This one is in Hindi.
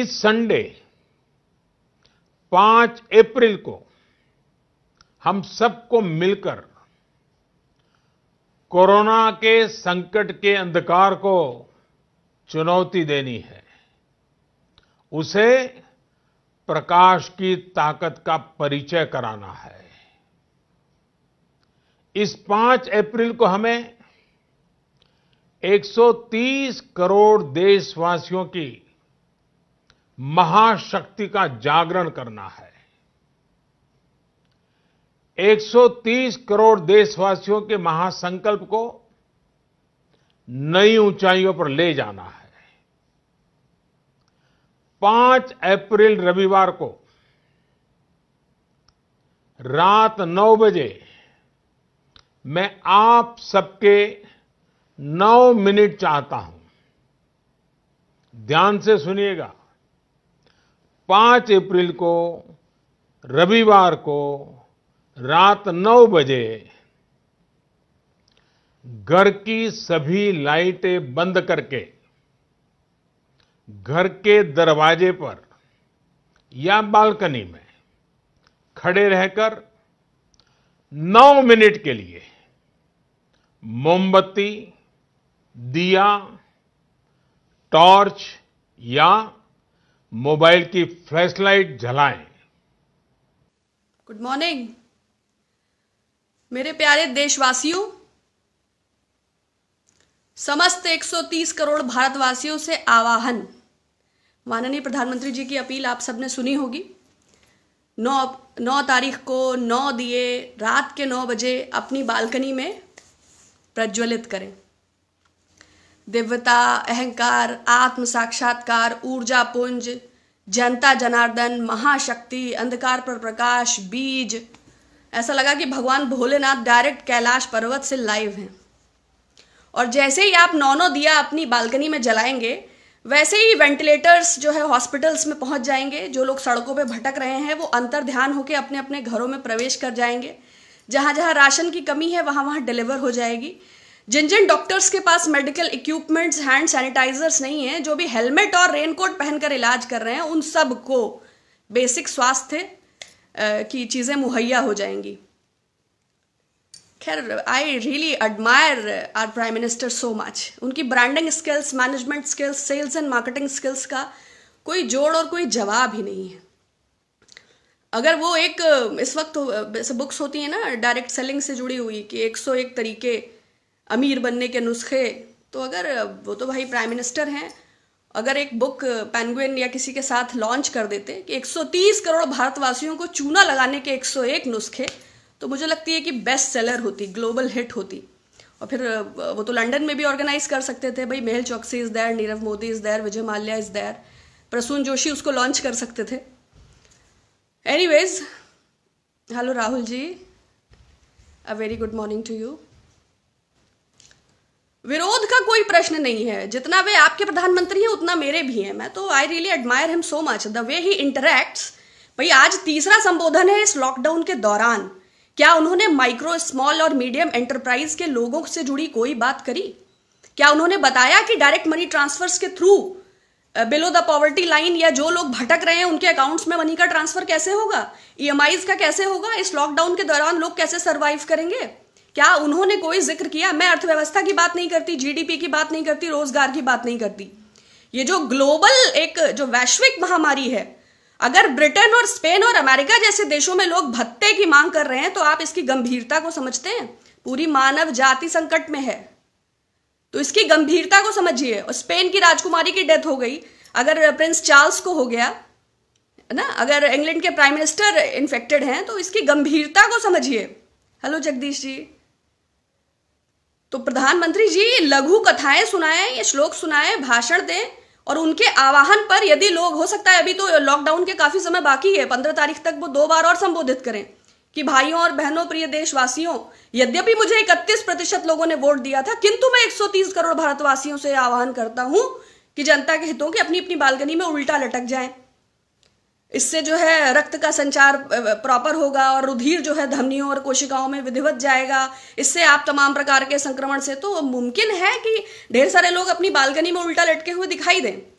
इस संडे 5 अप्रैल को हम सबको मिलकर कोरोना के संकट के अंधकार को चुनौती देनी है उसे प्रकाश की ताकत का परिचय कराना है इस 5 अप्रैल को हमें 130 करोड़ देशवासियों की महाशक्ति का जागरण करना है 130 करोड़ देशवासियों के महासंकल्प को नई ऊंचाइयों पर ले जाना है 5 अप्रैल रविवार को रात 9 बजे मैं आप सबके 9 मिनट चाहता हूं ध्यान से सुनिएगा पांच अप्रैल को रविवार को रात नौ बजे घर की सभी लाइटें बंद करके घर के दरवाजे पर या बालकनी में खड़े रहकर नौ मिनट के लिए मोमबत्ती दिया टॉर्च या मोबाइल की फ्लैशलाइट जलाएं। गुड मॉर्निंग मेरे प्यारे देशवासियों समस्त 130 करोड़ भारतवासियों से आवाहन माननीय प्रधानमंत्री जी की अपील आप सबने सुनी होगी नौ नौ तारीख को नौ दिए रात के नौ बजे अपनी बालकनी में प्रज्वलित करें दिव्यता अहंकार आत्म साक्षात्कार ऊर्जा पुंज जनता जनार्दन महाशक्ति अंधकार पर प्रकाश बीज ऐसा लगा कि भगवान भोलेनाथ डायरेक्ट कैलाश पर्वत से लाइव हैं और जैसे ही आप नौनो दिया अपनी बालकनी में जलाएंगे वैसे ही वेंटिलेटर्स जो है हॉस्पिटल्स में पहुंच जाएंगे जो लोग सड़कों पे भटक रहे हैं वो अंतर ध्यान होकर अपने अपने घरों में प्रवेश कर जाएंगे जहाँ जहाँ राशन की कमी है वहाँ वहाँ डिलीवर हो जाएगी जिन जिन डॉक्टर्स के पास मेडिकल इक्विपमेंट्स हैंड सैनिटाइजर्स नहीं है जो भी हेलमेट और रेनकोट पहनकर इलाज कर रहे हैं उन सब को बेसिक स्वास्थ्य की चीज़ें मुहैया हो जाएंगी खैर I really admire our prime minister so much उनकी branding skills management skills sales and marketing skills का कोई जोड़ और कोई जवाब ही नहीं है अगर वो एक इस वक्त बुक्स होती है ना डायरेक्ट सेलिंग से जुड़ी हुई कि 101 तरीके अमीर बनने के नुस्खे तो अगर वो तो भाई प्राइम मिनिस्टर हैं अगर एक बुक पेंगुइन या किसी के साथ लॉन्च कर देते कि 130 करोड़ भारतवासियों को चूना लगाने के 101 नुस्खे तो मुझे लगती है कि बेस्ट सेलर होती ग्लोबल हिट होती और फिर वो तो लंदन में भी ऑर्गेनाइज कर सकते थे भाई Mehul Choksi is there Nirav Modi is there Vijay Mallya is there Prasoon Joshi उसको लॉन्च कर सकते थे anyways hello Rahul ji a very good morning to you विरोध का कोई प्रश्न नहीं है जितना वे आपके प्रधानमंत्री हैं उतना मेरे भी हैं मैं तो I really admire him so much the way he interacts भाई आज तीसरा संबोधन है इस लॉकडाउन के दौरान क्या उन्होंने माइक्रो स्मॉल और मीडियम एंटरप्राइज के लोगों से जुड़ी कोई बात करी क्या उन्होंने बताया कि डायरेक्ट मनी ट्रांसफर्स के through below the poverty line या जो लोग भटक रहे हैं उनके अकाउंट्स में मनी का ट्रांसफर कैसे होगा ई e का कैसे होगा इस लॉकडाउन के दौरान लोग कैसे सर्वाइव करेंगे क्या उन्होंने कोई जिक्र किया मैं अर्थव्यवस्था की बात नहीं करती जीडीपी की बात नहीं करती रोजगार की बात नहीं करती ये जो ग्लोबल एक जो वैश्विक महामारी है अगर ब्रिटेन और स्पेन और अमेरिका जैसे देशों में लोग भत्ते की मांग कर रहे हैं तो आप इसकी गंभीरता को समझते हैं पूरी मानव जाति संकट में है तो इसकी गंभीरता को समझिए और स्पेन की राजकुमारी की डेथ हो गई अगर प्रिंस चार्ल्स को हो गया ना अगर इंग्लैंड के प्राइम मिनिस्टर इन्फेक्टेड हैं तो इसकी गंभीरता को समझिए हेलो जगदीश जी तो प्रधानमंत्री जी लघु कथाएं सुनाएं या श्लोक सुनाएं भाषण दें और उनके आवाहन पर यदि लोग हो सकता है अभी तो लॉकडाउन के काफी समय बाकी है पंद्रह तारीख तक वो दो बार और संबोधित करें कि भाइयों और बहनों प्रिय देशवासियों यद्यपि मुझे इकतीस प्रतिशत लोगों ने वोट दिया था किंतु मैं 130 करोड़ भारतवासियों से आह्वान करता हूं कि जनता के हितों की अपनी अपनी बालकनी में उल्टा लटक जाएं इससे जो है रक्त का संचार प्रॉपर होगा और रुधिर जो है धमनियों और कोशिकाओं में विधिवत जाएगा इससे आप तमाम प्रकार के संक्रमण से तो मुमकिन है कि ढेर सारे लोग अपनी बालकनी में उल्टा लटके हुए दिखाई दें